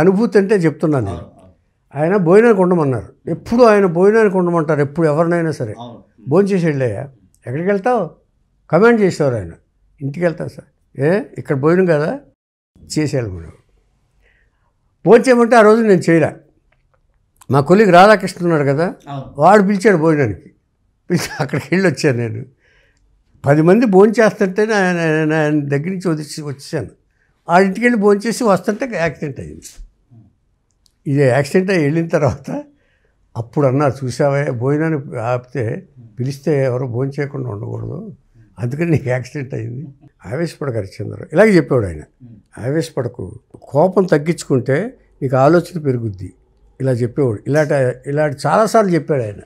అనుభూతి అంటే చెప్తున్నాను నేను ఆయన భోజనానికి ఉండమన్నారు ఎప్పుడు ఆయన భోజనానికి ఉండమంటారు ఎప్పుడు ఎవరినైనా సరే భోజనం చేసి వెళ్ళాయా ఎక్కడికి వెళ్తావు కమాండ్ చేసేవారు ఆయన ఇంటికి వెళ్తావు సార్ ఏ ఇక్కడ భోజనం కదా చేసేయాలి మనం భోజనం చేయమంటే ఆ రోజు నేను చేయలే మా కొలిగ్ రాధాకృష్ణ ఉన్నాడు కదా వాడు పిలిచాడు భోజనానికి పిలిచి అక్కడికి వెళ్ళి వచ్చాను నేను పది మంది భోజనం చేస్తుంటే ఆయన దగ్గర నుంచి వచ్చి వచ్చాను ఆ ఇంటికి వెళ్ళి భోజనం చేసి వస్తుంటే యాక్సిడెంట్ అయింది ఇదే యాక్సిడెంట్ అయ్యి వెళ్ళిన తర్వాత అప్పుడు అన్నారు చూసావే భోజనాన్ని ఆపితే పిలిస్తే ఎవరు భోజనం చేయకుండా ఉండకూడదు అందుకని నీకు యాక్సిడెంట్ అయింది ఆవేశపడక హరిశ్చంద్ర ఇలాగే చెప్పాడు ఆయన ఆవేశపడకు కోపం తగ్గించుకుంటే నీకు ఆలోచన పెరుగుద్ది ఇలా చెప్పేవాడు ఇలాంటి ఇలాంటి చాలాసార్లు చెప్పాడు ఆయన